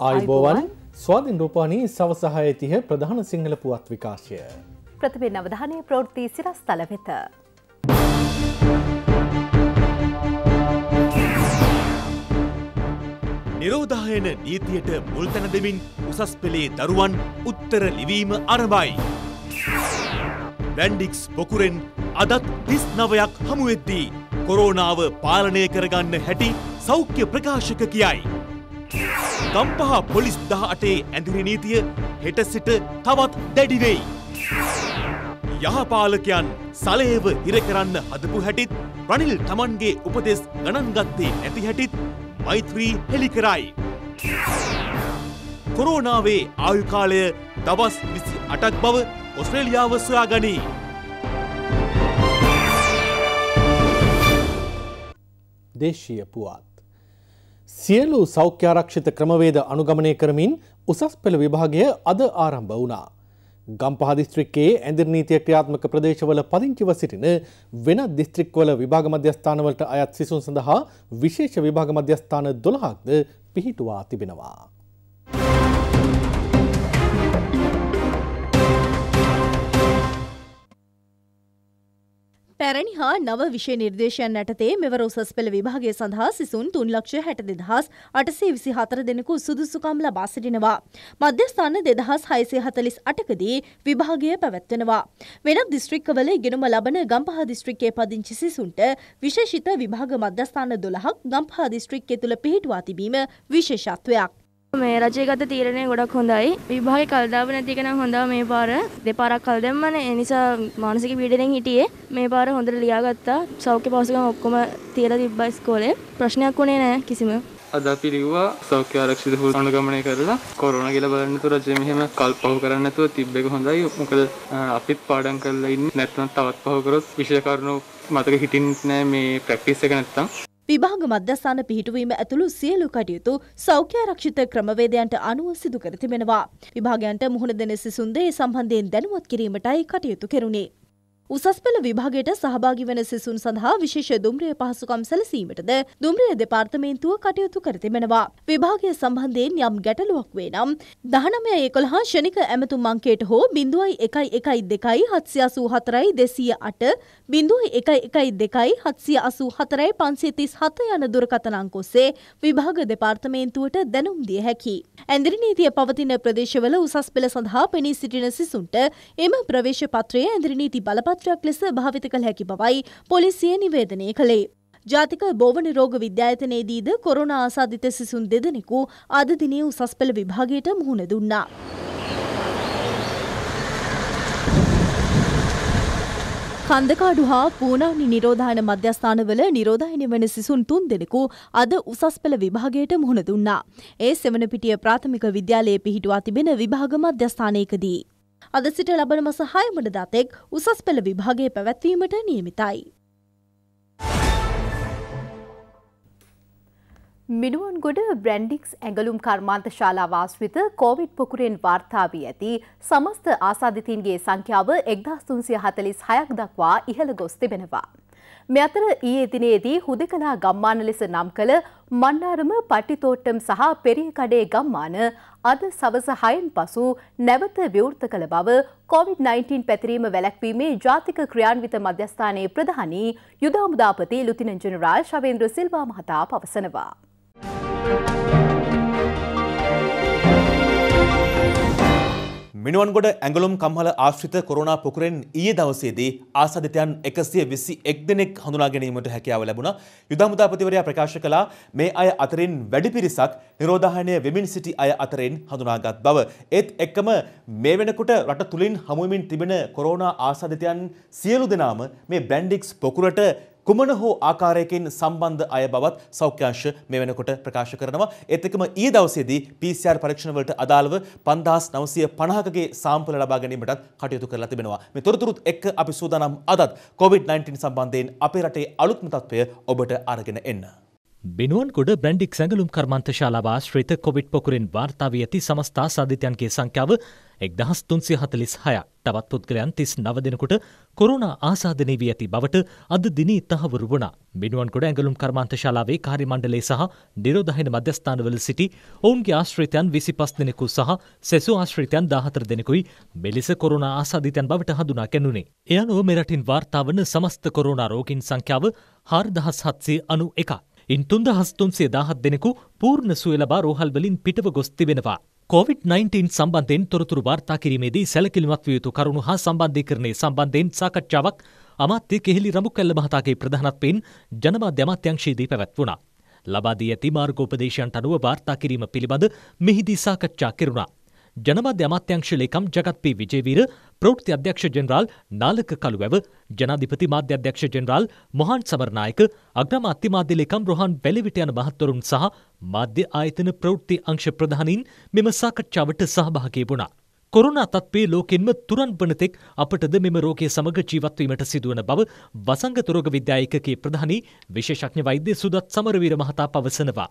අයිබෝවන් ස්වාධින් රූපානී සවසහය තිහ ප්‍රධාන සිංහල පුවත් විකාශය. ප්‍රතිබෙන් අවධානය ප්‍රෝෘති සිරස් තල වෙත. නිරෝධායන නීතියට මුල්තැන දෙමින් උසස් පෙළේ දරුවන් උත්තර ලිවීම අරබයි. වැන්ඩික්ස් පොකුරෙන් අදත් තිස් නවයක් හමුවෙද්දී. කොරෝනාව පාලනය කරගන්න හැටි සෞඛ්‍ය ප්‍රකාශක කියයි. ගම්පහ පොලිස් දහ අටේ ඇඳිරි නීතිය හෙට සිට තවත් දැඩිවෙයි. යහපාලකයන් සලේව හිරකරන්න හදපු හැටිත් රනිල් තමන්ගේ උපදෙස් ගණන්ගත්තේ නැති හැටිත් මෛත්‍රී හෙළි කරයි. කොරෝනාවේ ආයුකාලය දවස් විසි අටක් බව ඔස්ට්‍රේලියාව සොයා ගනී. දේශීය පුවත්. සියලු සෞඛ්‍යාරක්ෂිත ක්‍රමවේද අනුගමනය කරමින් උසස් පෙළ විභාගය අද ආරම්භ වුණා. ගම්පහ දිස්ත්‍රික්කයේ ඇඳිර් නීතිය ක්‍රියාත්මක ප්‍රදේශවල පදිංචිව සිටින වෙනත් දිස්ත්‍රික්වල විභාග මධ්‍යස්ථානවලට අයත් සිසුන් සඳහා විශේෂ විභාග මධ්‍යස්ථාන 12ක්ද පිහිටුවා තිබෙනවා. පැරණි හා නව විෂය නිර්දේශයන් යටතේ මෙවර උසස් පෙළ විභාගය සඳහා සිසුන් තුන් ලක්ෂ හැට දෙදහස් අටසේ විසි හතර දෙනෙකු සුදුසුකම් ලබා සිටිනවා. මධ්‍යස්ථාන දෙදහස් හයසේ හතලිස් අටකදී විභාගය පැවැත්වෙනවා. වෙනත් දිස්ත්‍රික්කවල ඉගෙනුම ලබන ගම්පහ දිස්ත්‍රික්කේ පදිංචි සිසුන්ට විශේෂිත විභාග මධ්‍යස්ථාන දොළහක් ගම්පහ දිස්ත්‍රික්කය තුළ පිහිටුවා තිබීම විශේෂත්වයක්. මේ රජය ගත තීරණය ගොඩක් හොඳයි. විභාගේ කල්දාව නැති එක නම් හොඳව මේ පාර. දෙපාරක් කල් දැම්මනේ. ඒ නිසා මානසික පීඩණයෙන් හිටියේ. මේ පාර හොඳට ලියාගත්තා. සෞඛ්‍ය පහසුකම් ඔක්කොම තියලා තිබ්බා ඉස්කෝලේ. ප්‍රශ්නයක් වුණේ නැහැ කිසිම. අද අපි ලිව්වා සෞඛ්‍ය ආරක්ෂිත හුරු අනුගමනය කරලා කොරෝනා කියලා බලන්න තු රජය මෙහෙම කල් පහු කරන්නේ නැතුව තිබ්බ එක හොඳයි. මොකද අපිත් පාඩම් කරලා ඉන්නේ. නැත්නම් තවත් පහු කරොත් විෂය කරුණු මතක හිටින්නේ නැහැ මේ ප්‍රැක්ටිස් එක නැත්තම්. විභාග මධ්‍යස්ථාන පිහිටුවීම ඇතුළු සියලු කටයුතු සෞඛ්‍යාරක්ෂිත ක්‍රමවේදයන්ට අනුව සිදු කර තිබෙනවා. විභාගයන්ට මුහුණ දෙන සිසුන්ද ඒ සම්බන්ධයෙන් දැනුවත් කිරීමටයි කටයුතු කෙරුණේ. උසස් පෙළ විභාගයට සහභාගි වන සිසුන් සඳහා විශේෂ දුම්රිය පහසුකම් සැලසීමටද දුම්රිය දෙපාර්තමේන්තුව කටයුතු කර තිබෙනවා. විභාගය සම්බන්ධයෙන් යම් ගැටලුවක් වේ නම් දහනමය එකොළහා ෂණික ඇමතුම් අංකයට හෝ බිඳුවයි එකයි එකයි දෙකයි හත්සිය අසූ හතරයි දෙසීය අට බිඳුවයි එකයි එකයි දෙකයි හත්සිය අසූ හතරයි පන්සිය තිස් හත යන දුරකථන අංක ඔස්සේ විභාග දෙපාර්තමේන්තුවට දැනුම් දිය හැකි. ඇඳිරි නීතිය පවතින ප්‍රදේශවල උසස් පෙළ සඳහා පෙනී සිටින සිසුන්ට එම ප්‍රවේශ පත්‍රය ඇඳිරි නීති බලපත් පාත්‍රයක් ලෙස භාවිත කළ හැකි බවයි පොලිසිය නිවේදනය කළේ. ජාතික බෝවන රෝග විද්‍යායතනයේදීද කොරෝණ ආසාධිත සිසුන් දෙදෙනෙකු අද දිනේ උසස් පෙළ විභාගයට මුහුණ දුන්නා. කන්දකාඩු හා පූනානි නිරෝධායන මධ්‍යස්ථානවල නිරෝධායනය වන සිසුන් තුන් දෙනෙකු අද උසස් පෙළ විභාගයට මුහුණ දුන්නා. ඒ සෙවනපිටිය ප්‍රාථමික විද්‍යාලයේ පිහිටුවා තිබෙන විභාග මධ්‍යස්ථානයකදී. අද සිට ලබන මස හයමට දතෙක් උසස් පෙළ විභාගේ පැවැත්වීමට නියමිතයි. මිනුවන් ගොඩ බ්‍රැන්ඩික්ස් ඇඟලුම් කර්මාන්ත ශාලා වාශ්විත කෝවිඩ් පොකුරෙන් වාර්තාාවී ඇති සමස්ත ආසාධිතීන්ගේ සංඛ්‍යාව එක්දස්තුන්සිය හතලිස් හයක් දක්වා ඉහළ ගොස් තිබෙනවා. මෙ අතර ඊයේ දිනේදී හුදකලා ගම්මාන ලෙස නම් කළ මන්නාරම පටිතෝට්ටම් සහ පෙරියකඩේ ගම්මාන අද සවස 6න් පසු නැවත විවෘත කළ බව COVID-19 පැතිරීම වැළැක්වීමේ ජාතික ක්‍රියාන්විත මධ්‍යස්ථානයේ ප්‍රධානී යුද හමුදාපති ලුතිනන් ජෙනරාල් ශවේන්ද්‍ර සිල්වා මහතා පවසනවා. මිනුවන්ගොඩ ඇඟලුම් කම්හල ආශ්‍රිත කොරුණා පොකුරෙන් ඊයේ දවසේදී ආසාධිතයන් එකසිය විසි එක් දෙනෙක් හඳුනා ගැනීමට හැකියාව ලැබුණ යුදමුදාපතිවරයා ප්‍රකාශ කළා මේ අය අතරින් වැඩි පිරිසක් නිරෝධාහනය වෙමින් සිටි අය අතරෙන් හඳුනාගත් බව. ඒත් එක්කම මේ වෙනකොට රට තුළින් හමුවමින් තිබෙන කොරෝනා ආසාධිතයන් සියලු දෙනාම මේ බ්‍රැන්ඩික්ස් පොකුරට කුමන හෝ ආකාරයකින් සම්බන්ධ අය බවත් සෞඛ්‍යංශ මේ වෙනකොට ප්‍රකාශ කරනවා. ඒත් එක්කම ඊයේ දවසේදී PCR පරීක්ෂණ වලට අදාළව 5950කගේ සාම්පල ලබා ගැනීමටත් කටයුතු කරලා තිබෙනවා. මේ තොරතුරුත් එක්ක අපි සූදානම් අදත් COVID-19 සම්බන්ධයෙන් අපේ රටේ අලුත්ම තත්ත්වය ඔබට අරගෙන එන්න. බිනුවන්කොඩ බ්‍රැන්ඩික් සැඟලුම් කර්මන්ත ශාලාව ආශ්‍රිත කොවිඩ් පොකුරෙන් වාර්තා වී ඇති සමස්ථා සාධිතයන්ගේ සංඛ්‍යාව එක්දහස් තුන්සිය හතලිස් හයක් තවත් පුද්ගලයන් තිස් නව දෙනකුට කොරුණා ආසාධනය වී ඇති බවට අද දිනී තහවුරු වුණා. බිනුවන්කොඩ ඇඟලුම් කර්මාන්ත ශාලාවේ කාරිමණ්ඩලේ සහ නිරෝධහින මධ්‍යස්ථානවල සිටි ඔවුන්ගේ ආශ්‍රිතයන් විසි පස් දෙනෙකු සහ සෙසු ආශ්‍රිතයන් දාහතර දෙනෙකුයි මෙලෙස කොරුණා ආසාධිතයන් බවට හඳුනා කැනුනේ. එය අනුව මෙරටින් වාර්තාාවන සමස්ත කොරුණා රෝගින් සංඛ්‍යාව හාර්දහස් හත්සේ අනු එකක්. ඉන් තුන්ද හස්තුන්සේ දාහත් දෙනෙකු පූර්ණ සුව ලබා රෝහල්වලින් පිටව ගොස් තිබෙනවා. COVID-19 සම්බන්ධයෙන් තොරතුරු වාර්තා කිරීමේදී සැලකිලිමත් විය යුතු කරුණු හා සම්බන්ධීකරණය සම්බන්ධයෙන් සාකච්ඡාවක් අමාත්‍ය කෙහිලි රමුකල්ල මහතාගේ ප්‍රධානත්වයෙන් ජනමාධ්‍ය අමාත්‍යංශයේදී පැවැත්වුණා. ලබාදී ඇති මාර්ගෝපදේශයන්ට අනුව වාර්තා කිරීම පිළිබඳ මෙහිදී සාකච්ඡා කෙරුණා. ජනමාධ්‍ය අමාත්‍යංශ ලේකම් ජගත් පී විජේවීර, ප්‍රවෘත්ති අධ්‍යක්ෂ ජෙනරාල් නාලක කළුවැව, ජනාධිපති මාධ්‍ය අධ්‍යක්ෂ ජෙනරාල් මොහන් සමරනායක, අග්‍රම අතිමාධ්‍ය ලේකම් රොහන් බැලිවිට යන මහත්වරුන් සහ මාධ්‍ය ආයතන ප්‍රවෘත්ති අංශ ප්‍රධානීන් මෙම සාකච්ඡාවට සහභාගී වුණා. කොරුණා තත්වේ ලෝකෙන්ම තුරන් වනතෙක් අපටද මෙම රෝගය සමග ජීවත්වීමට සිදුවන බව වසංගතරෝග විද්‍යායකගේ ප්‍රධානී විශේෂඥ වෛද්‍ය සුදත් සමරවීර මහතා පවසනවා.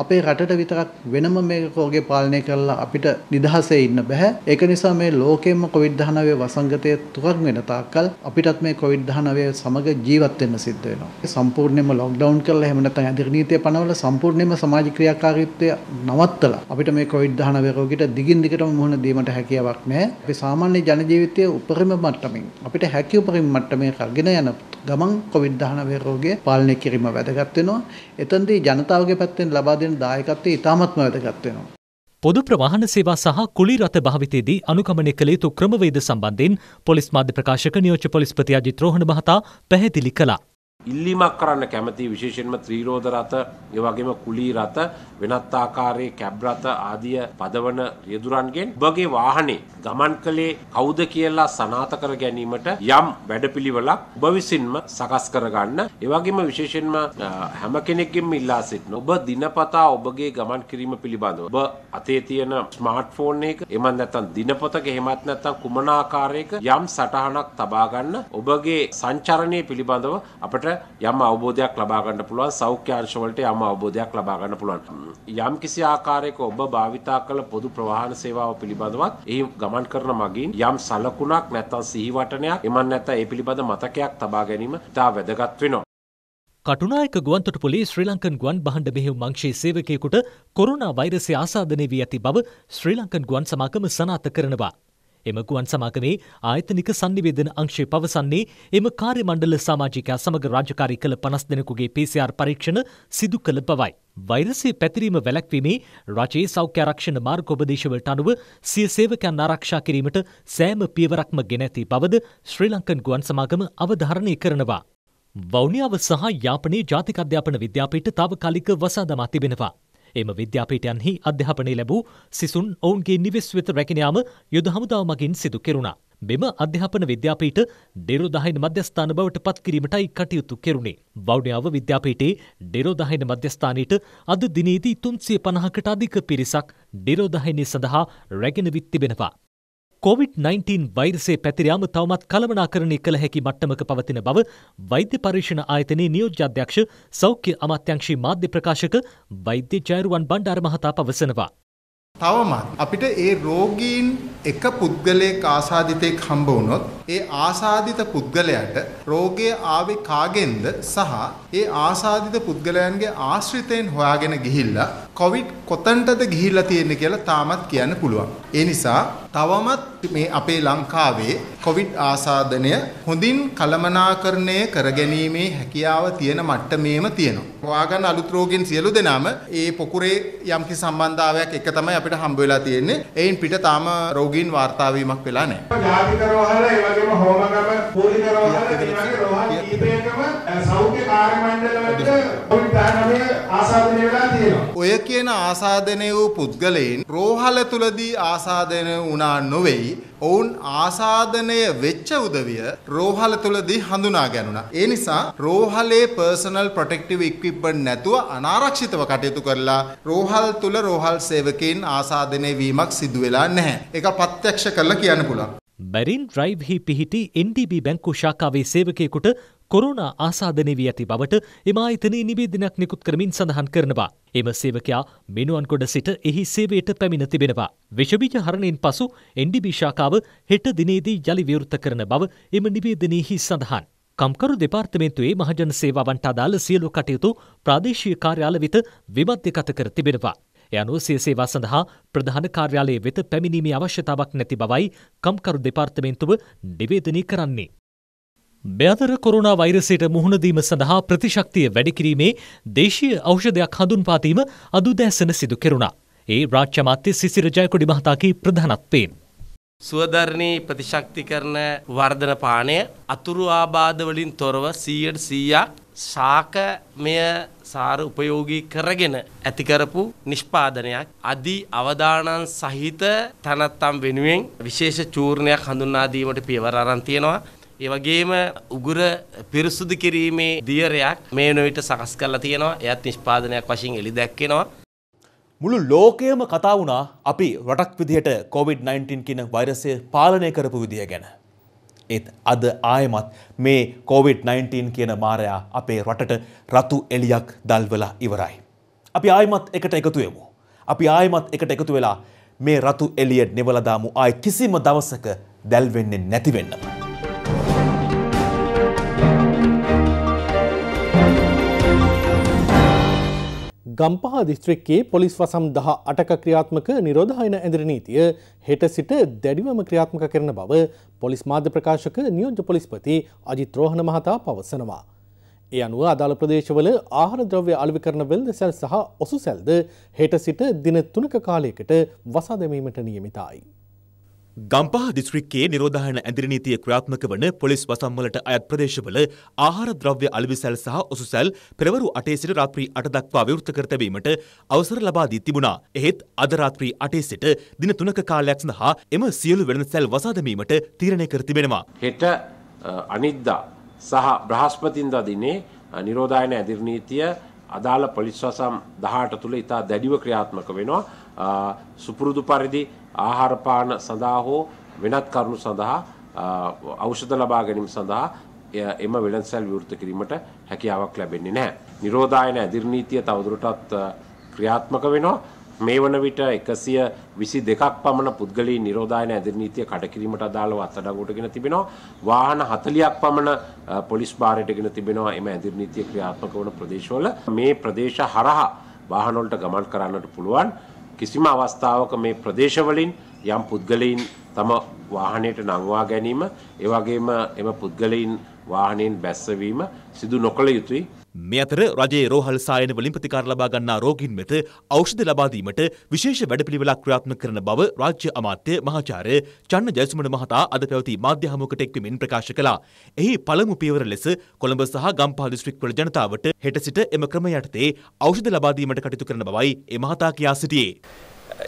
අපේ රටට විතරක් වෙනම මේක රෝගේ පාලනය කරලා අපිට නිදහසේ ඉන්න බෑ. ඒක නිසා මේ ලෝකෙම COVID-19 වසංගතය තුරන් වෙන තාක්කල් අපිටත් මේ COVID-19 සමග ජීවත් වෙන්න සිද්ධ වෙනවා. සම්පූර්ණයෙන්ම ලොක්ඩවුන් කරලා එහෙම නැත්නම් ඇඳිරි නීතිය පනවලා සම්පූර්ණයෙන්ම සමාජ ක්‍රියාකාරීත්වය නවත්තලා අපිට මේ COVID-19 රෝගීට දිගින් දිගටම මුහුණ දීමට හැකියාවක් නැහැ. අපි සාමාන්‍ය ජන ජීවිතයේ උපරිම මට්ටමින් අපිට හැකි උපරිම මට්ටමේ කරගෙන යන ගමන් COVID-19 රෝගය පාලනය කිරීම වැදගත් වෙනවා. එතෙන්දී ජනතාවගේ පැත්තෙන් ලබා දෙන දායකත්වය ඉතාමත්ම වැදගත් වෙනවා. පොදු ප්‍රවාහන සේවා සහ කුලි රථ භාවිතයේදී අනුගමනය කළ යුතු ක්‍රමවේද සම්බන්ධයෙන් පොලිස් මාධ්‍ය ප්‍රකාශක නියෝජ්‍ය පොලිස්පති අජිත් රෝහණ මහතා පැහැදිලි කළා. ඉල්ලීමක් කරන්න කැමති විශේෂෙන්ම ත්‍රීරෝධ රථ ඒවගේම කුලී රථ වෙනත් ආකාරයේ කැබ් රථ ආදිය පදවන රියදුරන්ගෙන් ඔබගේ වාහනේ ගමන් කළේ කවුද කියලා සනාථ කර ගැනීමට යම් වැඩපිළිවෙලක් ඔබ විසින්ම සකස් කරගන්න ඒවගේම විශේෂෙන්ම හැම කෙනෙක්ගෙම ඉල්ලා සිටින ඔබ දිනපතා ඔබගේ ගමන් කිරීම පිළිබඳව ඔබ අතේ තියෙන ස්මාර්ට්ෆෝන් එක එමන් නැත්තම් දිනපතක එහෙමත් නැත්තම් කුමන ආකාරයක යම් සටහනක් තබා ගන්න ඔබගේ සංචරණය පිළිබඳව අපට යම් අවබෝධයක් ලබා ගන්න පුළුවන් සෞඛ්‍ය අංශ වලට යම් අවබෝධයක් ලබා ගන්න පුළුවන් යම් කිසි ආකාරයක ඔබ භාවිතා කළ පොදු ප්‍රවාහන සේවාව පිළිබඳවත් එහි ගමන් කරන මගින් යම් සලකුණක් නැත්නම් සිහිවටනයක් එමන් නැත්නම් ඒ පිළිබඳ මතකයක් තබා ගැනීම ඉතා වැදගත් වෙනවා කටුනායක ගුවන්තොට පොලි ශ්‍රී ලංකන් ගුවන් බහණ්ඩ මෙහෙම මංශයේ සේවකයෙකුට කොරුණා වෛරසය ආසාධනය වී ඇති බව ශ්‍රී ලංකන් ගුවන් සමාගම සනාත කරනවා. එම ගුවන් සමාගමේ ආයතනික සංනිවේදන අංශය පවසන්නේ එම කාර්යමණ්ඩල සමාජිකයා සමග රාජකාරී කළ පනස් දෙනෙකුගේ PCR පරීක්ෂණ සිදු කළ බවයි. වෛරසය පැතිරීම වැළැක්වීමේ රජයේ සෞඛ්‍ය ආරක්ෂණ මාර්ගෝපදේශවලට අනුව සිය සේවකයන් ආරක්ෂා කිරීමට සෑම පියවරක්ම ගෙන ඇති බවද ශ්‍රී ලංකන් ගුවන් සමාගම අවධාරණය කරනවා. වෞනියාව සහ යාපනයේ ජාතික අධ්‍යාපන විද්‍යාපීට තාවකාලික වසා දමා තිබෙනවා. එම විද්‍යාපීටයන්හි අධ්‍යාපනය ලැබූ සිසුන් ඔවුන්ගේ නිවෙස් වෙත රැකෙනයාම යුද හමුදාව මගින් සිදු කෙරුණා. මෙම අධ්‍යාපන විද්‍යාපීට ඩෙරෝදාහින මධ්‍යස්ථාන බවට පත්කිරීමටයි කටයුතු කෙරුණේ. වෞඩ්‍යාව විද්‍යාපීටේ ඩෙරෝදාහින මධ්‍යස්ථානයට අද දිනේදී තුන්සිය පණහකට අධික පිරිසක් ඩෙරෝදාහිනය සඳහා රැගෙන විත් තිබෙනවා. කොවිD-19 වෛරසේ පැතිරයාම තවමත් කළමනාකරණය කළ හැකි මට්ටමක පවතින බව වෛද්‍ය පර්ේෂණ ආයතනයේ නියෝජ්‍යාධ්‍යක්ෂ සෞඛ්‍ය අමාත්‍යංශී මාධ්‍ය ප්‍රකාශක වෛද්‍ය ජයරුවන් බණ්ඩාර මහතා පවසනවා. තවමත් අපිට ඒ රෝගීන් එක පුද්ගලයෙක් ආසාධිතයෙක් හම්බ වුණොත් ඒ ආසාධිත පුද්ගලයාට රෝගය ආවේ කාගෙන්ද සහ ඒ ආසාධිත පුද්ගලයන්ගේ ආශ්‍රිතයෙන් හොයාගෙන ගිහිල්ලා කොවිඩ් කොතනටද ගිහිල්ලා තියෙන්නේ කියලා තාමත් කියන්න පුළුවන්. ඒ නිසා තවමත් මේ අපේ ලංකාවේ කොවිඩ් ආසාදනය හොඳින් කළමනාකරණය කරගැනීමේ හැකියාව තියෙන මට්ටමේම තියෙනවා. හොයාගන්න අලුත් රෝගීන් සියලු දෙනාම ඒ පොකුරේ යම්කි සම්බන්ධතාවයක් එක තමයි අපිට හම්බ වෙලා තියෙන්නේ. එයින් පිට තාම රෝගීන් වාර්තා වීමක් වෙලා නැහැ. ජාතික රෝහල, ඒ වගේම හෝමගම, පොලිස් රෝහල, ඒ වගේ රෝහල් කීපයකම සෞඛ්‍ය කාර්ය මණ්ඩලවලට COVID-19 ආසාදනය වෙලා තියෙනවා. ඔය කියන ආසාදනය වූ පුද්ගලයන් රෝහල තුලදී ආසාදනය වුණා නොවේයි. ඔවුන් ආසාදනය වෙච්ච උදවිය රෝහල තුලදී හඳුනා ගැනුණා. ඒ නිසා රෝහලේ personal protective equipment නැතුව අනාරක්ෂිතව කටයුතු කරලා රෝහල් තුල රෝහල් සේවකයන් ආසාදනය වීමක් සිදු වෙලා නැහැ. ඒක ප්‍රත්‍යක්ෂ කරලා කියන්න පුළුවන්. බැරින් ඩ්‍රයිව්හි පිහිටි NDB බැංකු ශාකාවේ සේවකයෙකුට කොරුණා ආසාධනය වී ඇති බවට එම අයිතනයේ නිවේදනයක් නිකුත් කරමින් සඳහන් කරනවා. එම සේවකයා මෙනුවන්කොඩ සිට එහි සේවයට පැමිණ තිබෙනවා. විෂබීජ හරණයෙන් පසු NDB ශාකාව හෙට දිනේදී යළි විවෘත කරන බව එම නිවේදනයෙහි සඳහන්. කම්කරු දෙපාර්තමේන්තුවේ මහජන සේවාවන්ට අදාළ සියලු කටයුතු ප්‍රාදේශීය කාර්යාල වෙත විමධ්‍යගත කර තිබෙනවා. එය අනුව සිය සේවා සඳහා ප්‍රධාන කාර්යාලයේ වෙත පැමිණීමේ අවශ්‍යතාවක් නැති බවයි කම්කරු දෙපාර්තමේන්තුව නිවේදනය කරන්නේ. බ්‍යතර කොරුණා වෛරසයට මුහුණදීම සඳහා ප්‍රතිශක්තිය වැඩිකිරීමේ දේශීය ඖෂධයක් හඳුන්වාදීම අදුදැසන සිදු කෙරුණා. ඒ රාජ්‍ය මාත්‍ය සිසිර ජයකොඩි මහතාගේ ප්‍රධානත්වයෙන්. සුවධර්ණී ප්‍රතිශක්ති කරන වර්ධන පානය අතුරු ආබාධ වලින් තොරව 100ට 100ක් ශාකමය සාර උපයෝගී කරගෙන ඇති කරපු නිෂ්පාදනයක් අදි අවදානන් සහිත තනත්තම් වෙනුවෙන් විශේෂ චූර්ණයක් හඳුන්වා දීමට පියවර අරන් තියෙනවා. ඒ වගේම උගුර පිරිසුදු කිරීමේ දියරයක් මේ වෙනුවට සකස් කරලා තියෙනවා. එයත් නිෂ්පාදනයක් වශයෙන් එළි දැක්කෙනවා. මුළු ලෝකයම කතා වුණා අපි රටක් විදිහට කොවිD-19 කියන වෛරසය පාලනය කරපු විදිය ගැන. ඒත් අද ආයෙමත් මේ කොවිD-19 කියන මාරයා අපේ රටට රතු එලියක් දල්වලා ඉවරයි. අපි ආයෙමත් එකට එකතු වෙමු. අපි ආයෙමත් එකට එකතු වෙලා මේ රතු එලිය නෙවලා දාමු ආයි කිසිම දවසක දැල්වෙන්නේ නැති වෙන්නම. ගම්පහ දිස්ත්‍රික්කයේ පොලිස් වසම් දහ අටක ක්‍රියාත්මක නිරෝධායන ඇදිර නීතිය හෙට සිට දැඩිවම ක්‍රියාත්මක කරන බව පොලිස් මාධ්‍ය ප්‍රකාශක නියෝජ්‍ය පොලිස්පති අජිත්‍රෝහණ මහතා පවසනවා. ඒ අනුව අදාළ ප්‍රදේශවල ආහාර ද්‍රව්‍ය අලවි කරන වෙල්ද සැල් සහ ඔසු සැල්ද හෙට සිට දින තුනක කාලයකට වසා දැමීමට නියමිතායි. ගම්පහ දිස්ත්‍රික්කයේ නිරෝධායන ඇඳිරි නීතිය ක්‍රියාත්මක වන පොලිස් වසම්වලට අයත් ප්‍රදේශවල ආහාර ද්‍රව්‍ය අලෙවිසැල් සහ ඔසුසැල් පෙරවරු 8 සිට රාත්‍රී 8 දක්වා විවෘත කර තැබීමට අවසර ලබා දී තිබුණා. එහෙත් අද රාත්‍රී 8 සිට දින 3ක කාලයක් සඳහා එම සියලු වෙළඳසැල් වසා දැමීමට තීරණය කර තිබෙනවා. හෙට අනිද්දා සහ බ්‍රහස්පතින්දා දිනේ නිරෝධායන ඇඳිරි නීතිය අදාළ පොලිස් වසම් 18 තුල ඉතා දැඩිව ක්‍රියාත්මක වෙනවා. සුපුරුදු පරිදි ආහාරපාන සඳහා හෝ වෙනත් කරුණු සඳහා ඖෂධ ලබා ගැනීම සඳහා එම වෙළඳසැල් විවෘත කිරීමට හැකියාවක් ලැබෙන්නේ නැහැ. නිරෝධායන ඇදිරනීතිය තවදුරටත් ක්‍රියාත්මක වෙනවා. මේ වන විට 122ක් පමණ පුද්ගලයන් නිරෝධායන ඇදිරනීතිය කඩකිරීමට අදාළව අත්අඩංගුවටගෙන තිබෙනවා. වාහන 40ක් පමණ පොලිස් භාරයටගෙන තිබෙනවා එම ඇදිරනීතිය ක්‍රියාත්මක වන ප්‍රදේශවල. මේ ප්‍රදේශ හරහා වාහන වලට ගමන් කරන්නට පුළුවන්. කිසිම අවස්ථාවක මේ ප්‍රදේශවලින් යම් පුද්ගලයින් තම වාහනයට නංවා ගැනීම ඒ වගේම එම පුද්ගලයින් වාහනයෙන් බැස්සවීම සිදු නොකළ යුතුයි මේ අතර රජයේ රෝහල් සායන වලින් ප්‍රතිකාර ලබා ගන්නා රෝගීන් වෙත ඖෂධ ලබා දීමට විශේෂ වැඩපිළිවෙලක් ක්‍රියාත්මක කරන බව රාජ්‍ය අමාත්‍ය මහාචාර්ය චන්න ජයසුමන මහතා අද පැවති මාධ්‍ය හමුවකට එක්වමින් ප්‍රකාශ කළා. එහි පළමු පියවර ලෙස කොළඹ සහ ගම්පහ දිස්ත්‍රික්වල ජනතාවට හෙට සිට එම ක්‍රම යටතේ ඖෂධ ලබා දීමට කටයුතු කරන බවයි ඒ මහතා කියා සිටියේ.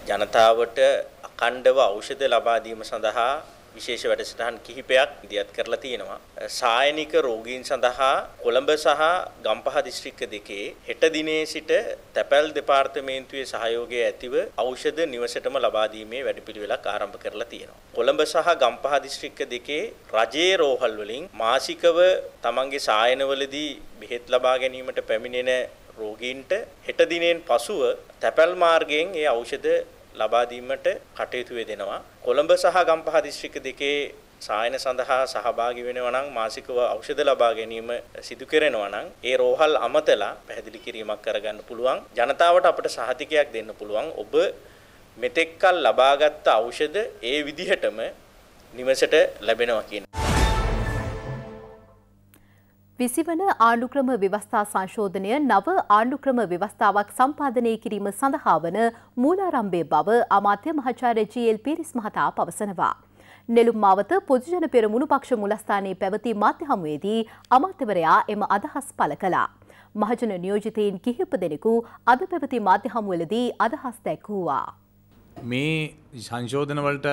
ජනතාවට අඛණ්ඩව ඖෂධ ලබා දීම සඳහා විශේෂ වැඩසටහන් කිහිපයක් ඉදිරිපත් කරලා තියෙනවා. සායනික රෝගීන් සඳහා කොළඹ සහ ගම්පහ දිස්ත්‍රික්ක දෙකේ හෙට දිනේ සිට තැපැල් දෙපාර්තමේන්තුවේ සහයෝගය ඇතිව ඖෂධ නිවසටම ලබා දීමේ වැඩපිළිවෙලක් ආරම්භ කරලා තියෙනවා. කොළඹ සහ ගම්පහ දිස්ත්‍රික්ක දෙකේ රජයේ රෝහල් වලින් මාසිකව තමන්ගේ සායනවලදී බෙහෙත් ලබා ගැනීමට පැමිණෙන රෝගීන්ට හෙට දිනෙන් පසුව තැපැල් මාර්ගයෙන් ඒ ඖෂධ ලබා දීමට කටයුතු වෙදෙනවා. කොළඹ සහ ගම්පහ දිස්ත්‍රික්ක දෙකේ සායන සඳහා සහභාගි වෙනවා නම් මාසිකව ඖෂධ ලබා ගැනීම සිදු කරනවා නම් ඒ රෝහල් අමතලා පැහැදිලි කිරීමක් කරගන්න පුළුවන් ජනතාවට අපට සහතිකයක් දෙන්න පුළුවන් ඔබ මෙතෙක්කල් ලබාගත් ඖෂධ ඒ විදිහටම නිවසට ලැබෙනවා කියන විසිවන ආණ්ඩුක්‍රම ව්‍යවස්ථා සංශෝධනය නව ආණ්ඩුක්‍රම ව්‍යවස්ථාවක් සම්පාදනය කිරීම සඳහා වන මූලාරම්භය බව අමාත්‍ය මහාචාර්ය ජීඑල් පීරිස් මහතා පවසනවා. නෙළුම් මාවත පොදුජන පෙරමුණු පක්ෂ මුලස්ථානයේ පැවති මාධ්‍ය හමුවේදී අමාත්‍යවරයා එම අදහස් පළ කළා. මහජන නියෝජිතයින් කිහිප දෙනෙකු අද පැවති මාධ්‍ය හමුවලදී අදහස් දැක්වුවා. මේ සංශෝධනවලට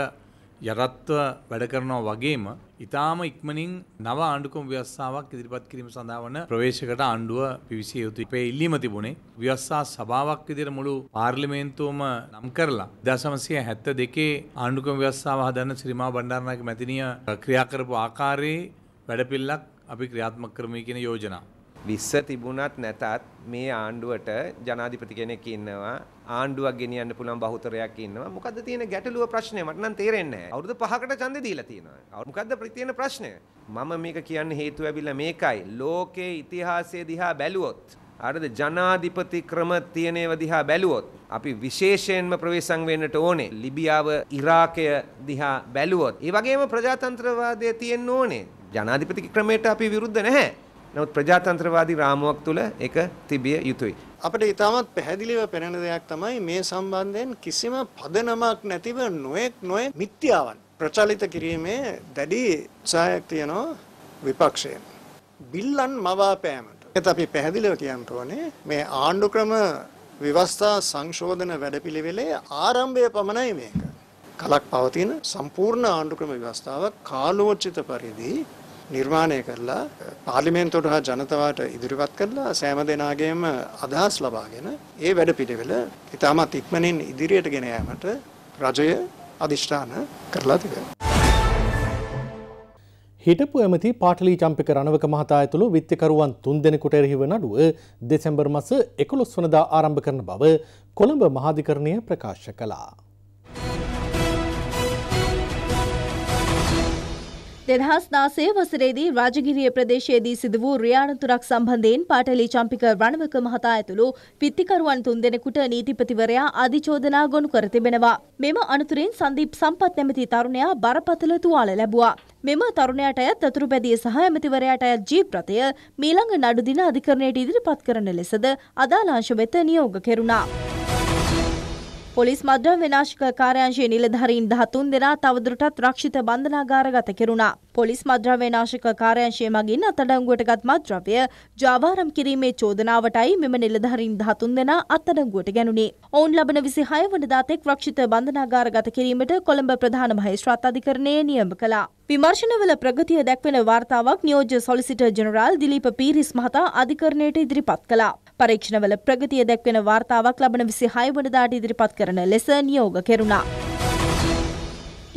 යටත්ව වැඩ කරනවා වගේම ඉතාම ඉක්මනින් නව ආණ්ඩුකම ව්‍යවස්ථාවක් ඉදිරිපත් කිරීම සඳහා වන ප්‍රවේශකට ආණ්ඩුව පිවිසිය යුතුයි. අපේ ඉල්ලීම තිබුණේ ව්‍යවස්ථා සභාවක් විදිහට මුළු පාර්ලිමේන්තුවම නම් කරලා 1972 ආණ්ඩුකම ව්‍යවස්ථාව හදන්න ශ්‍රීමා බණ්ඩාරනායක මැතිණිය ක්‍රියා කරපු ආකාරයේ වැඩපිළිවෙලක් අපි ක්‍රියාත්මක කරමු කියන යෝජනාව විස්ස තිබුණත් නැතත් මේ ආණ්ඩුවට ජනාධිපති කෙනෙක් ඉන්නවා ආණ්ඩුවක් ගෙනියන්න පුළුවන් බහුතරයක් ඉන්නවා මොකද්ද තියෙන ගැටලුව ප්‍රශ්නේ මට නම් තේරෙන්නේ නැහැ අවුරුදු 5කට ඡන්දේ දීලා තියෙනවා මොකද්ද තියෙන ප්‍රශ්නය මම මේක කියන්න හේතුව ඇවිල්ලා මේකයි ලෝකේ ඉතිහාසයේ දිහා බැලුවොත් අරද ජනාධිපති ක්‍රම තියෙනේව දිහා බැලුවොත් අපි විශේෂයෙන්ම ප්‍රවේශම් වෙන්නට ඕනේ ලිබියාව ඉරාකය දිහා බැලුවොත් ඒ වගේම ප්‍රජාතන්ත්‍රවාදය තියෙන්න ඕනේ ජනාධිපති ක්‍රමයට අපි විරුද්ධ නැහැ නමුත් ප්‍රජාතන්ත්‍රවාදී රාමුවක් තුළ ඒක තිබිය යුතුයි. අපිට ඊටමත් පැහැදිලිව පෙනෙන දෙයක් තමයි මේ සම්බන්ධයෙන් කිසිම පදනමක් නැතිව නොඑක් නොඑක් මිත්‍යාවන් ප්‍රචලිත කිරීමේ දැඩි උත්සාහයක් තියෙනවා විපක්ෂයෙන්. බිල්ලන් මවාපෑමට. ඒත් අපි පැහැදිලිව කියන්න ඕනේ මේ ආණ්ඩු ක්‍රම විවස්ථා සංශෝධන වැඩපිළිවෙලේ ආරම්භය පමණයි මේක. කලක් පවතින සම්පූර්ණ ආණ්ඩු ක්‍රම ව්‍යවස්ථාව කාලෝචිත පරිදි නිර්මාණය කරලා පාර්ලිමේන්තුවට හා ජනතාවට ඉදිරිපත් කරලා සෑම දෙනාගේම අදහස් ලබාගෙන ඒ වැඩ පිළිවෙල ඉතාමත් ඉක්මනින් ඉදිරියට ගෙන යාමට රජය අධිෂ්ඨාන කරලා තිබෙනවා. හිටපු ඇමති පාටලී චම්පික රණවක මහතා ඇතුළු විත්තිකරුවන් තුන්දෙනෙකුට එරෙහිව නඩුව දෙසැම්බර් මස 11 වනදා ආරම්භ කරන බව කොළඹ මහාධිකරණය ප්‍රකාශ කළා. දෙදහස් දාසය වසරේදී රාජගිරිය ප්‍රදේශයේදී සිදු වූ රියාණතුරක් සම්බන්ධයෙන් පාටලි චම්පික රණවක මහතා ඇතුළු පිත්තිකරුවන් තුන්දෙනෙකුට නීතිපතිවරයා අධිචෝදනා ගොනු කර තිබෙනවා. මෙම අනතුරින් සංදීප් සම්පත් නැමැති තරුණයා බරපතල තුවාල ලැබුවා. මෙම තරුණයාට අයත් අතුරුපැදිය සහ ඇමතිවරයාට අයත් ජීප් රථය මීළඟ නඩු දින අධිකරණයට ඉදිරිපත් කරන ලෙසද අදාළ අංශ වෙත නියෝග කෙරුණා. පොලිස් මද්‍රම් විනාශක කාර්යංශයේ නිලධාරීන් 13 දෙනා තවදුරටත් රක්ෂිත බන්ධනාගාරගත කෙරුණා. පොලිස් මද්‍රව්‍ය විනාශක කාර්යංශය මගින් අත්අඩංගුවටගත් මද්‍රව්‍ය ජාවාරම් කිරීමේ චෝදනාවටයි මෙම නිලධාරීන් 13 දෙනා අත්අඩංගුවට ගැනුණේ. ඔවුන් ලබන 26 වනදා තෙක් රක්ෂිත බන්ධනාගාරගත කිරීමට කොළඹ ප්‍රධාන මහේස්ත්‍රාත් අධිකරණය නියම කළා. විමර්ශනවල ප්‍රගතිය දැක්වෙන වාර්තාවක් නියෝජ්‍ය සොලිසිටර් ජෙනරාල් දිලීප පීරිස් මහතා අධිකරණයට ඉදිරිපත් කළා. පරීක්ෂණවල ප්‍රගතිය දැක්වෙන වාර්තාවක් ලබන විසි හයවනදාට ඉදිරිපත් කරන ලෙස නියෝග කෙරුණා.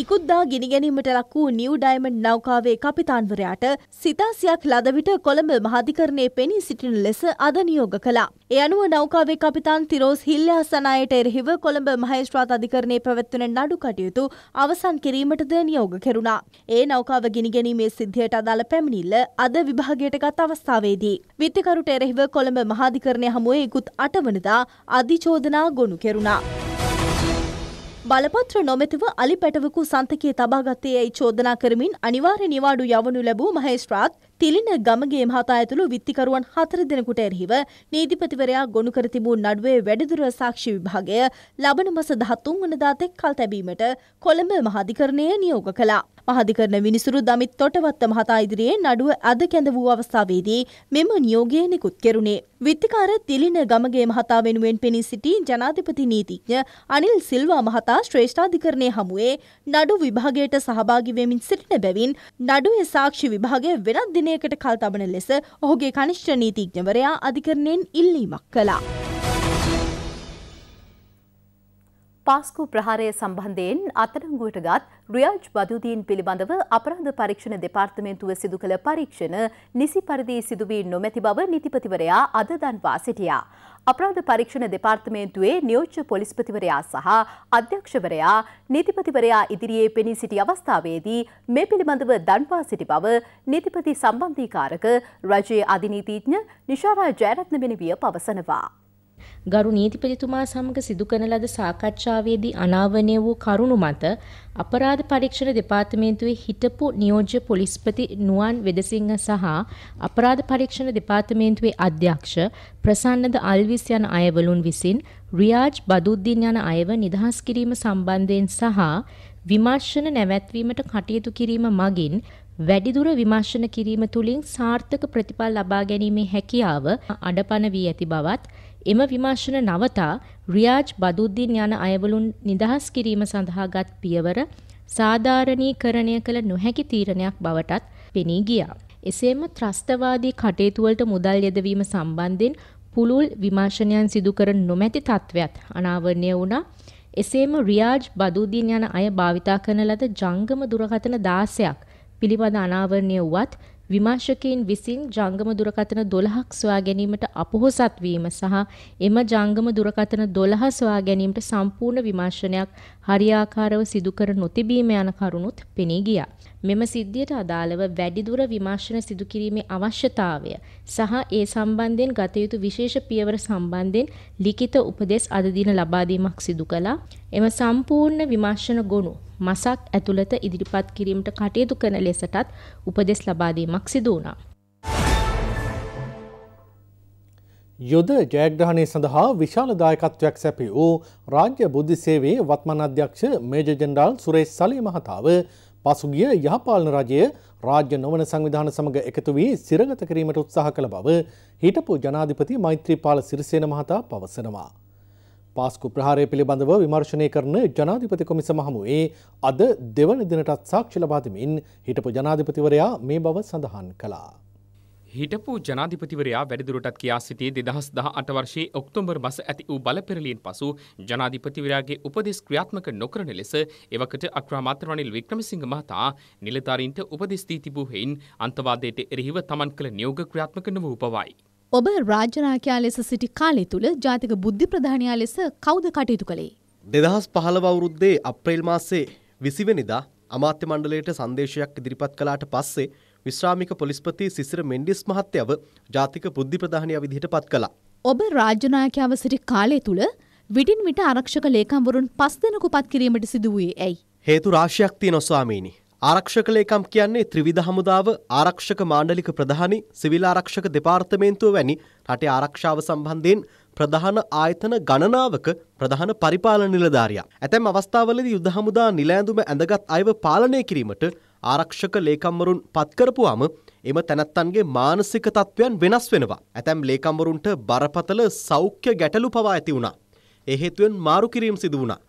ඉකුද්දා ගිනිගැනීමට ලක් වූ නිව් ඩයිමන්ඩ් නෞකාවේ කපිතාන්වරයාට සිතාසියක් ලදවිට කොළඹ මහධිකරණය පෙනී සිටින ලෙස අද නියෝග කළා. ඒ අනුව නෞකාවේ කපිතාන් තිරෝස් හිල්ලහසනායට එරෙහිව කොළඹ මහේස්ත්‍රාත් අධිකරණයේ පැවැත්වෙන නඩු කටයුතු අවසන් කිරීමටද නියෝග කෙරුණා. ඒ නෞකාව ගිනිගැනීමේ සිද්ධියට අදාළ පැමිණිල්ල අද විභාගයට ගත් අවස්ථාවේදී. විත්තිකරුට එරෙහිව කොළඹ මහාධිකරණය හමුවේ ඉකුත් අටවනදා අධිචෝදනා ගොනු කෙරුණා. බලපත්‍ර නොමැතිව අලි පැටවකු සන්තකයේ තබාගත්තේ ඇයි චෝදනා කරමින් අනිවාර්ය නිවාඩු යවනු ලැබූ මහේස්ත්‍රාත් තිලින ගමගේ මහතා ඇතුළු විත්තිකරුවන් හතර දෙනෙකුට එරෙහිව නීතිපතිවරයා ගොනු කර තිබූ නඩුවේ වැඩිදුර සාක්ෂි විභාගය ලබන මස 13 වනදා තෙක්කල් තැබීමට කොළඹ මහාධිකරණය නියෝග කළා. මහාධිකරණ විනිසුරු දමිත් තොටවත්ත මහතා ඉදිරියේ නඩුව අද කැඳ වූ අවස්ථාවේදී මෙම නියෝගය නිකුත් කෙරුණේ. විත්තිකාර තිලින ගමගේ මහතා වෙනුවෙන් පෙනී සිටි ජනාධිපති නීතිඥ අනිල් සිල්වා මහතා ශ්‍රේෂ්ඨාධිකරණය හමුවේ නඩු විභාගයට සහභාගි වෙමින් සිටින බැවින් නඩුවේ සාක්ෂි විභාගය වෙනත් දින දිනයකට කල් තබන ලෙස ඔහුගේ කනිෂ්ඨ නීතිඥවරයා අධිකරණයෙන් ඉල්ලීමක් කළා. පාස්කු ප්‍රහාරය සම්බන්ධයෙන් අත්අඩංගුවට ගත් රියාජ් බදුදීන් පිළිබඳව අපරාධ පරීක්ෂණ දෙපාර්තමේන්තුව සිදු කළ පරීක්ෂණ නිසි පරිදි සිදුවී නොමැති බව නීතිපතිවරයා අද දන්වා සිටියා. අපරාධ පරීක්ෂණ දෙපාර්තමේන්තුවේ නියෝජ්‍ය පොලිස්පතිවරයා සහ අධ්‍යක්ෂවරයා නීතිපතිවරයා ඉදිරියේ පෙනී සිටි අවස්ථාවේදී මේ පිළිබඳව දන්වා සිටි බව නීතිපති සම්බන්ධීකාරක රජයේ අධිනීතිඥ නිශාරා ජයරත්න මෙනවිය පවසනවා. ගරු නීතිපතිතුමා සමග සිදු කරන ලද සාකච්ඡාවේදී අනාවරණය වූ කරුණු මත අපරාධ පරීක්ෂණ දෙපාර්තමේන්තුවේ හිටපු නියෝජ්‍ය පොලිස්පති නුවන් වෙදසිංහ සහ අපරාධ පරීක්ෂණ දෙපාර්තමේන්තුවේ අධ්‍යක්ෂ ප්‍රසන්නද අල්විස් යන අයවලුන් විසින් රියාජ් බදුද්දීන් යන අයව නිදහස් කිරීම සම්බන්ධයෙන් සහ විමර්ශන නැවැත්වීමට කටයුතු කිරීම මගින් වැඩිදුර විමර්ශන කිරීම තුළින් සාර්ථක ප්‍රතිඵල ලබා ගැනීමේ හැකියාව අඩපණ වී ඇති බවත් එම විමර්ශන නවතා රියාජ් බදුද්දීන් යන අයවලුන් නිදහස් කිරීම සඳහාගත් පියවර සාධාරණීකරණය කළ නොහැකි තීරණයක් බවටත් පෙනී ගියා. එසේම ත්‍රස්තවාදී කටයුතුවලට මුදල් යෙදවීම සම්බන්ධයෙන් පුළුල් විමර්ශනයන් සිදුකර නොමැති තත්ත්වයක් අනාවරණය වුණා. එසේම රියාජ් බදුද්දීන් යන අය භාවිතා කරන ලද ජංගම දුරකථන 16ක් පිළිබඳ අනාවරණය වුවත් විමර්ශකයින් විසින් ජංගම දුරකථන 12ක් සොයා ගැනීමට අපොහොසත් වීම සහ එම ජංගම දුරකථන 12 සොයා ගැනීමට සම්පූර්ණ විමර්ශනයක් හරියාකාරව සිදු කර නොතිබීම යන කරුණුත් පෙනී ගියා. මෙම සිද්ධියට අදාළව වැඩිදුර විමර්ශන සිදු කිරීමේ අවශ්‍යතාවය සහ ඒ සම්බන්ධයෙන් ගත යුතු විශේෂ පියවර සම්බන්ධයෙන් ලිඛිත උපදෙස් අද දින ලබා දීමක් සිදු කළා. එම සම්පූර්ණ විමර්ශන ගොනු මසක් ඇතුළත ඉදිරිපත් කිරීමට කටයුතු කරන ලෙසටත් උපදෙස් ලබා දීමක් සිදු වුණා. යුද ජයග්‍රහණය සඳහා විශාල දායකත්වයක් සැපි වූ රාජ්‍ය බුද්ධි සේවේ වත්මන් අධ්‍යක්ෂ මේජ ජෙනරාල් සුරේෂ් සලී මහතාව පසුගිය යහපාලන රජය රාජ්‍ය නොවන සංවිධාන සමඟ එකතු වී සිරගත කිරීමට උත්සාහ කළ බව හිටපු ජනාධිපති මෛත්‍රීපාල සිරිසේන මහතා පවසනවා. පාස්කු ප්‍රහාරය පිළිබඳව විමර්ශනය කරන ජනාධිපති කොමිස මහමුවේ අද දෙවන දිනටත් සාක්ෂි ලබාදමින් හිටපු ජනාධිපතිවරයා මේ බව සඳහන් කලා. හිටපු ජනාධිපතිවරයා වැඩිදුරටත් කියා සිටියේ දෙදහස් දහ අට වර්ෂයේ ඔක්තෝබර් මස ඇති වූ බලපෙරලියෙන් පසු ජනාධිපතිවරයාගේ උපදෙස් ක්‍රියාත්මක නොකරන ලෙස එවකට අක්‍රාමාත්‍ය රනිල් වික්‍රමසිංහ මහතා නිලධාරීන්ට උපදෙස් දී තිබූ හේයින් අන්තවාදයට එරෙහිව තමන් කළ නියෝග ක්‍රියාත්මක නොවූ බවයි. ඔබ රාජ්‍යනායකයා ලෙස සිටි කාලය තුළ ජාතික බුද්ධි ප්‍රධානයා ලෙස කවුද කටයුතු කළේ? දෙදහස් පහළව අවුරුද්දේ අප්‍රේල් මාසයේ විසිවනිදා අමාත්‍ය මණ්ඩලයට සංදේශයක් ඉදිරිපත් කළාට පස්සේ විශ්‍රාමික පොලිස්පති සිසිර මෙන්ඩිස් මහත්තයව ජාතික බුද්ධි ප්‍රධානය විදිහට පත් කළා. ඔබ රාජ්‍යනායකයාව සිටි කාලය තුළ විටින් විට ආරක්ෂක ලේකම්වරුන් පස් දෙනෙකු පත් කිරීමට සිදු වූයේ ඇයි? හේතු රාශියක් තියෙනවා ස්වාමීනි. ආරක්ෂක ලේකම් කියන්නේ ත්‍රිවිධ හමුදාව, ආරක්ෂක මාණ්ඩලික ප්‍රධානි, සිවිල් ආරක්ෂක දෙපාර්තමේන්තුව වැනි රටේ ආරක්ෂාව සම්බන්ධයෙන් ප්‍රධාන ආයතන ගණනාවක ප්‍රධාන පරිපාලන නිලධාරියා. ඇතැම් අවස්ථාවලදී යුද හමුදා නිලෑඳුම ඇඳගත් අයව පාලනය කිරීමට ආරක්ෂක ලේකම්වරුන් පත්කරපුවාම එම තැනැත්තන්ගේ මානසික තත්ත්වයන් වෙනස් වෙනවා. ඇතැම් ලේකම්වරුන්ට බරපතල සෞඛ්‍ය ගැටලු පවා ඇති වුණා. ඒ හේතුවෙන් මාරු කිරීම සිදු වුණා.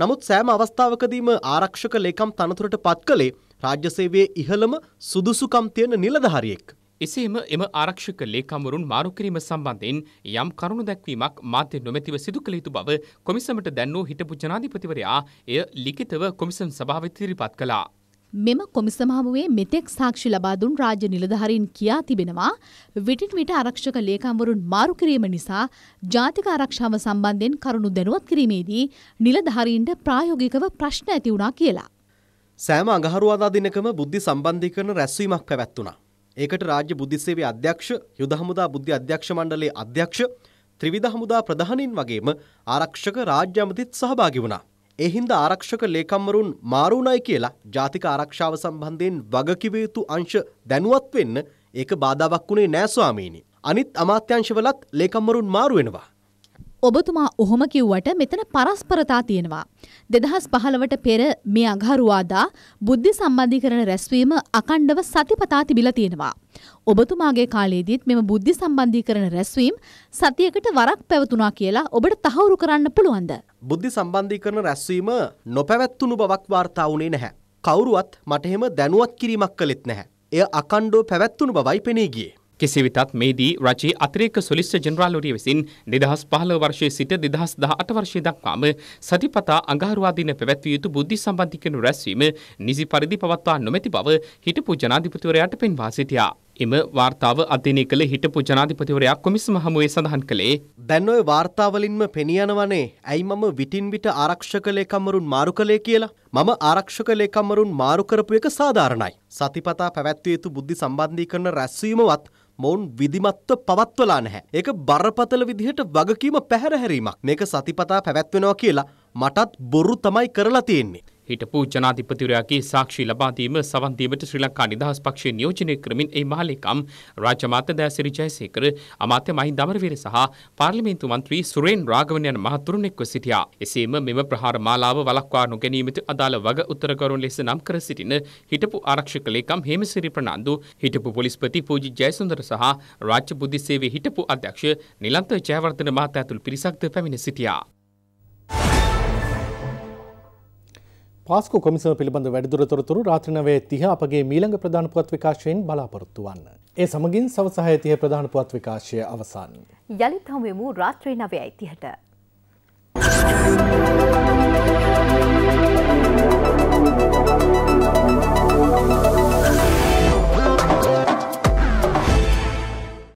නමුත් සෑම අවස්ථාවකදීම ආරක්ෂක ලේකම් තනතුරට පත් කළේ රාජ්‍ය සේවයේ ඉහළම සුදුසුකම් තියෙන නිලධාරියෙක්. එසේම එම ආරක්ෂක ලේකම්වරුන් මාරු කිරීම සම්බන්ධයෙන් යම් කරුණු දැක්වීමක් මාධ්‍ය නොමැතිව සිදු කළ යුතු බව කොමිසමට දැන්වූ හිටපු ජනාධිපතිවරයා එය ලිඛිතව කොමිසම් සභාව ඉදිරිපත් කළා. මෙම කොමිසම හමුවේ මෙතෙක් සාක්ෂි ලබා දුන් රාජ්‍ය නිලධාරීන් කියා තිබෙනවා විටින් විට ආරක්ෂක ලේකම්වරුන් මාරු කිරීම නිසා ජාතික ආරක්ෂාව සම්බන්ධයෙන් කරුණු දැනුවත් කිරීමේදී නිලධාරීන්ට ප්‍රායෝගිකව ප්‍රශ්න ඇති වුණා කියලා. සෑම අඟහරුවාදා දිනකම බුද්ධි සම්බන්ධීකරණ රැස්වීමක් පැවැත්වුණා. ඒකට රාජ්‍ය බුද්ධි සේවයේ අධ්‍යක්ෂ, යුද හමුදා බුද්ධි අධ්‍යක්ෂ මණ්ඩලයේ අධ්‍යක්ෂ, ත්‍රිවිධ හමුදා ප්‍රධානීන් වගේම ආරක්ෂක රාජ්‍ය අමතිත් සහභාගී වුණා. ඒ හින්දා ආරක්ෂක ලේකම්වරුන් මාරුණයි කියලා ජාතික ආරක්ෂාව සම්බන්ධයෙන් වගකිව යුතු අංශ දැනුවත් වෙන්න ඒක බාධාවක් වුණේ නෑ ස්වාමීනි. අනිත් අමාත්‍යංශවලත් ලේකම්වරුන් මාරු වෙනවා. ඔබතුමා ඔහොම කිව්වට මෙතන පරස්පරතා තියෙනවා. දෙදහස් පහළවට පෙර මේ අගහරුවාදා බුද්ධි සම්බන්ධීකරණ රැස්වීම අකණ්ඩව සතිපතා තිබිලා තියෙනවා. ඔබතුමාගේ කාලයේදීත් මෙම බුද්ධි සම්බන්ධීකරණ රැස්වීම සතියකට වරක් පැවතුනා කියලා ඔබට තහවුරු කරන්න පුළුවන්ද? බුද්ධි සම්බන්ධීකරණ රැස්වීම නොපැවැත්තුණු බවක් වාර්තා වුණේ නැහැ. කවුරුවත් මට එහෙම දැනුවත් කිරීමක් කළෙත් නැහැ. එය අකණ්ඩව පැවැත්තුණු බවයි පෙනී ගියේ. කෙසේ වෙතත් මේදී රජයේ අතිරේක සොලිස්ටර් ජෙනරාල්වරිය විසින් 2015 වර්ෂයේ සිට 2018 වර්ෂය දක්වාම සතිපතා අඟහරුවා දින පැවැත්විය යුතු බුද්ධි සම්බන්ධිකනු රැස්වීම නිසි පරිදි පවත්වා නොමැති බව හිටපු ජනාධිපතිවරයාට පෙන්වා සිටියා. එම වාර්තාව අධ්‍යයනය කළ හිටපු ජනාධිපතිවරයා කොමිසම හමුවේ සඳහන් කළේ දැන් ඔය වාර්තාවලින්ම පෙනියනවනේ ඇයි මම විටින් විට ආරක්ෂක ලේකම්වරුන් මාරු කළේ කියලා මම ආරක්ෂක ලේකම්වරුන් මාරු කරපු එක සාධාරණයි සතිපතා පැවැත්විය යුතු බුද්ධි සම්බන්ධීකරණ රැස්වීමවත් මොවුන් විධිමත්ව පවත්වලා නැහැ ඒක බරපතල විදිහට වගකීම පැහැර හැරීමක් මේක සතිපතා පැවැත්වෙනවා කියලා මටත් බොරු තමයි කරලා තියෙන්නේ හිටපු ජනාධිපතිවරයාගේ සාක්ෂි ලබා දීම සවන් දීමට ශ්‍රී ලංකා නිදහස් පක්ෂය නියෝජනය කරමින් ඒ මහලේකම් රාජ්‍ය මාත්‍ය දෑසිරි ජයසේකර අමාත්‍ය මහින්ද අමරවීර සහ පාර්ලිමේන්තු මන්ත්‍රී සුරේන් රාඝවන් යන මහතුරුන් එක්ව සිටියා. එසේම මෙම ප්‍රහාර මාලාව වළක්වා නොගැනීමට අදාළ වග උත්තර කරුණු ලෙස නම් කර සිටින හිටපු ආරක්ෂක ලේකම් හේමසිරි ප්‍රනාන්දු හිටපු පොලිස්පති පූජි ජයසුන්දර සහ රාජ්‍ය බුද්ධි සේවයේ හිටපු අධ්‍යක්ෂ නිලන්ත ජයවර්ධන මහතා ඇතුළු පිරිසක්ද පැමිණ සිටියා. පාස්කු කොමිසම පිළිබඳ වැඩිදුරතොරතුරු රාත්‍රනවේ තිහ අපගේ මීළඟ ප්‍රධාන පුවත් විකාශයෙන් බලාපොරොත්තු වන්න. ඒ සමගින් සවසාහය තිය ප්‍රධාන පුවත් විකාශය අවසන්. යළිත් හමුවමු රාත්‍රී නවයයි තිහට. Thank you.